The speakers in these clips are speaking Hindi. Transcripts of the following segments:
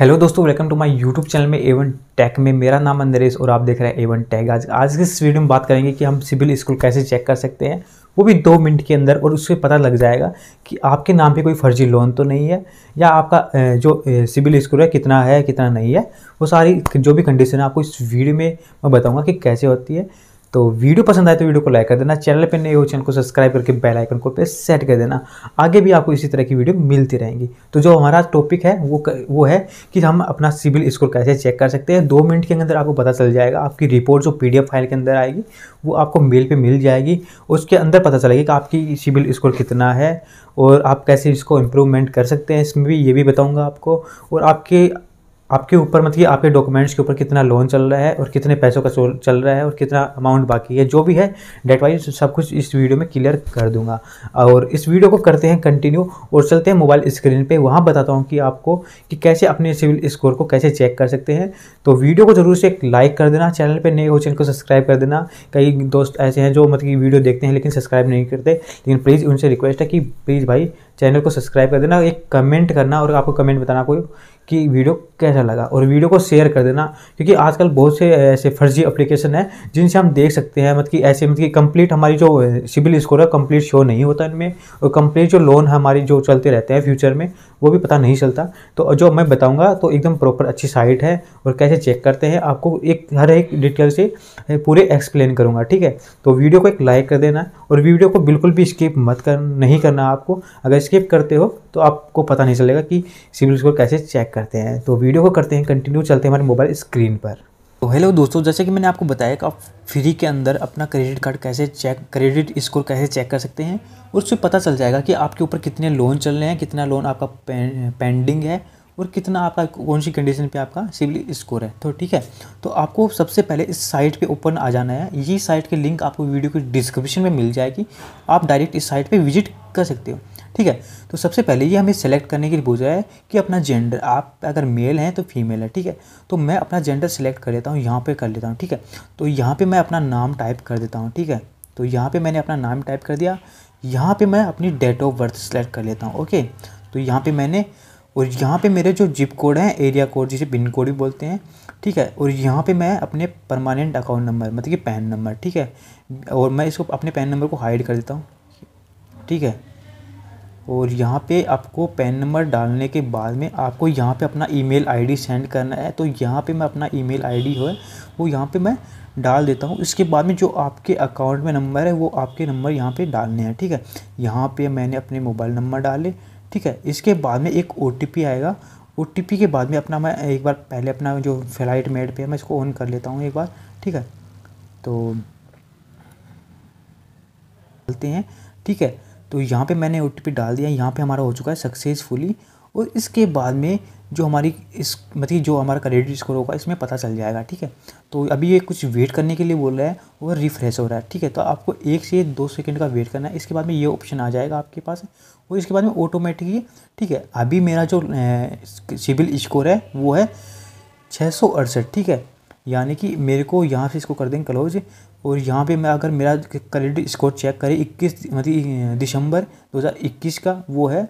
हेलो दोस्तों welcome to my YouTube channel में एवन टेक में मेरा नाम अंदरेश और आप देख रहे हैं एवन टेक आज आज के इस वीडियो में बात करेंगे कि हम सिविल स्कूल कैसे चेक कर सकते हैं वो भी दो मिनट के अंदर और उससे पता लग जाएगा कि आपके नाम पे कोई फर्जी लोन तो नहीं है या आपका जो सिविल स्कोर है कितना है कितना नहीं है वो सारी जो भी कंडीशन है आपको इस वीडियो में मैं बताऊँगा कि कैसे होती है तो वीडियो पसंद आए तो वीडियो को लाइक कर देना चैनल पर नए हो चैनल को सब्सक्राइब करके बेल आइकन को पे सेट कर देना आगे भी आपको इसी तरह की वीडियो मिलती रहेंगी तो जो हमारा टॉपिक है वो वो है कि हम अपना सिविल स्कोर कैसे चेक कर सकते हैं दो मिनट के अंदर आपको पता चल जाएगा आपकी रिपोर्ट जो पी फाइल के अंदर आएगी वो आपको मेल पर मिल जाएगी उसके अंदर पता चलेगा कि आपकी सिविल स्कोर कितना है और आप कैसे इसको इम्प्रूवमेंट कर सकते हैं इसमें भी ये भी बताऊँगा आपको और आपके आपके ऊपर मतलब आपके डॉक्यूमेंट्स के ऊपर कितना लोन चल रहा है और कितने पैसों का चल रहा है और कितना अमाउंट बाकी है जो भी है डेट वाइज सब कुछ इस वीडियो में क्लियर कर दूंगा और इस वीडियो को करते हैं कंटिन्यू और चलते हैं मोबाइल स्क्रीन पे वहाँ बताता हूँ कि आपको कि कैसे अपने सिविल स्कोर को कैसे चेक कर सकते हैं तो वीडियो को जरूर से एक लाइक कर देना चैनल पर नए हो चैनल को सब्सक्राइब कर देना कई दोस्त ऐसे हैं जो मतलब वीडियो देखते हैं लेकिन सब्सक्राइब नहीं करते लेकिन प्लीज़ उनसे रिक्वेस्ट है कि प्लीज़ भाई चैनल को सब्सक्राइब कर देना एक कमेंट करना और आपको कमेंट बताना कोई कि वीडियो कैसा लगा और वीडियो को शेयर कर देना क्योंकि आजकल बहुत से ऐसे फर्जी एप्लीकेशन है जिनसे हम देख सकते हैं मतलब कि ऐसे मतलब कि कंप्लीट हमारी जो सिविल स्कोर है कंप्लीट शो नहीं होता इनमें और कंप्लीट जो लोन हमारी जो चलते रहते हैं फ्यूचर में वो भी पता नहीं चलता तो जो मैं बताऊँगा तो एकदम प्रॉपर अच्छी साइट है और कैसे चेक करते हैं आपको एक हर एक डिटेल से पूरे एक्सप्लेन करूँगा ठीक है तो वीडियो को एक लाइक कर देना और वीडियो को बिल्कुल भी स्किप मत कर नहीं करना आपको अगर स्किप करते हो तो आपको पता नहीं चलेगा कि सिविल स्कोर कैसे चेक करते हैं तो वीडियो को करते हैं कंटिन्यू चलते हैं हमारे मोबाइल स्क्रीन पर तो हेलो दोस्तों जैसे कि मैंने आपको बताया कि आप फ्री के अंदर अपना क्रेडिट कार्ड कैसे चेक क्रेडिट स्कोर कैसे चेक कर सकते हैं उससे पता चल जाएगा कि आपके ऊपर कितने लोन चल रहे हैं कितना लोन आपका पेंडिंग है और कितना आपका कौन सी कंडीशन पे आपका सिविल स्कोर है तो ठीक है तो आपको सबसे पहले इस साइट पे ओपन आ जाना है ये साइट के लिंक आपको वीडियो की डिस्क्रिप्शन में मिल जाएगी आप डायरेक्ट इस साइट पे विजिट कर सकते हो ठीक है तो सबसे पहले ये हमें सेलेक्ट करने के लिए पूछा है कि अपना जेंडर आप अगर मेल हैं तो फीमेल है ठीक है तो मैं अपना जेंडर सेलेक्ट कर लेता हूँ यहाँ पे कर लेता हूँ ठीक है तो यहाँ पे मैं अपना नाम टाइप कर देता हूँ ठीक है तो यहाँ पे मैंने अपना नाम टाइप कर दिया यहाँ पर मैं अपनी डेट ऑफ बर्थ सेलेक्ट कर लेता हूँ ओके तो यहाँ पर मैंने और यहाँ पे मेरे जो जिप कोड हैं एरिया कोड जिसे पिन कोड भी बोलते हैं ठीक है और यहाँ पे मैं अपने परमानेंट अकाउंट नंबर मतलब कि पैन नंबर ठीक है और मैं इसको अपने पैन नंबर को हाइड कर देता हूँ ठीक है और यहाँ पे आपको पेन नंबर डालने के बाद में आपको यहाँ पे अपना ईमेल आईडी सेंड करना है तो यहाँ पे मैं अपना ईमेल आईडी है वो यहाँ पे मैं डाल देता हूँ इसके बाद में जो आपके अकाउंट में नंबर है वो आपके नंबर यहाँ पे डालने हैं ठीक है यहाँ पे मैंने अपने मोबाइल नंबर डाले ठीक है इसके बाद में एक ओ आएगा ओ के बाद में अपना मैं एक बार पहले अपना जो फ्लाइट मेड पे है मैं इसको ऑन कर लेता हूँ एक बार ठीक है तो चलते हैं ठीक है तो यहाँ पे मैंने ओ डाल दिया यहाँ पे हमारा हो चुका है सक्सेसफुली और इसके बाद में जो हमारी इस मतलब जो हमारा क्रेडिट स्कोर होगा इसमें पता चल जाएगा ठीक है तो अभी ये कुछ वेट करने के लिए बोल रहा है और रिफ्रेश हो रहा है ठीक है तो आपको एक से दो सेकंड का वेट करना है इसके बाद में ये ऑप्शन आ जाएगा आपके पास और इसके बाद में ऑटोमेटिकली ठीक है अभी मेरा जो सिविल स्कोर है वो है छः ठीक है यानी कि मेरे को यहाँ से इसको कर देंगे क्लोज और यहाँ पे मैं अगर मेरा क्रेडिट स्कोर चेक करें 21 मतलब दिसंबर 2021 का वो है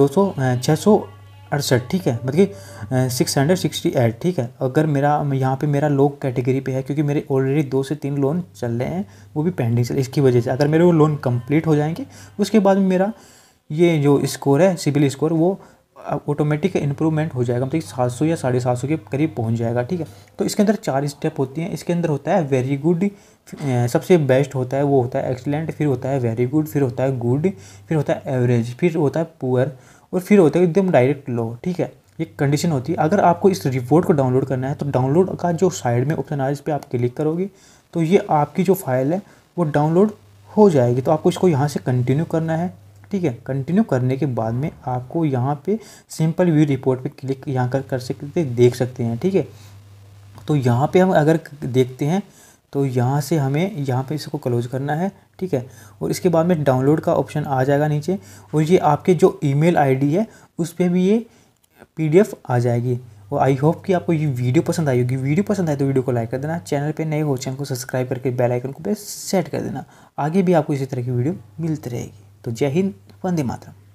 दो सौ छः सौ अड़सठ ठीक है मतलब कि सिक्स हंड्रेड सिक्सटी एट ठीक है अगर मेरा यहाँ पे मेरा लो कैटेगरी पे है क्योंकि मेरे ऑलरेडी दो से तीन लोन चल रहे हैं वो भी पेंडिंग चल इसकी वजह से अगर मेरे वो लोन कंप्लीट हो जाएंगे उसके बाद मेरा ये जो स्कोर है सिविल स्कोर वो ऑटोमेटिक इंप्रूवमेंट हो जाएगा मतलब सात सौ या साढ़े सात सौ के करीब पहुंच जाएगा ठीक है तो इसके अंदर चार स्टेप होती हैं इसके अंदर होता है वेरी गुड सबसे बेस्ट होता है वो होता है एक्सलेंट फिर होता है वेरी गुड फिर होता है गुड फिर होता है एवरेज फिर होता है पुअर और फिर होता है एकदम डायरेक्ट लो ठीक है ये कंडीशन होती है अगर आपको इस रिपोर्ट को डाउनलोड करना है तो डाउनलोड का जो साइड में ऑप्शन आ इस पर आप क्लिक करोगे तो ये आपकी जो फाइल है वो डाउनलोड हो जाएगी तो आपको इसको यहाँ से कंटिन्यू करना है ठीक है कंटिन्यू करने के बाद में आपको यहाँ पे सिंपल व्यू रिपोर्ट पे क्लिक यहाँ कर कर सकते देख सकते हैं ठीक है तो यहाँ पे हम अगर देखते हैं तो यहाँ से हमें यहाँ पे इसको क्लोज करना है ठीक है और इसके बाद में डाउनलोड का ऑप्शन आ जाएगा नीचे और ये आपके जो ईमेल मेल है उस पर भी ये पी आ जाएगी और आई होप कि आपको ये वीडियो पसंद आई होगी वीडियो पसंद आए तो वीडियो को लाइक कर देना चैनल पे नए हो चैनल को सब्सक्राइब करके बेल आइकन को पे सेट कर देना आगे भी आपको इसी तरह की वीडियो मिलती रहेगी तो जय हिंद वंदे मातरम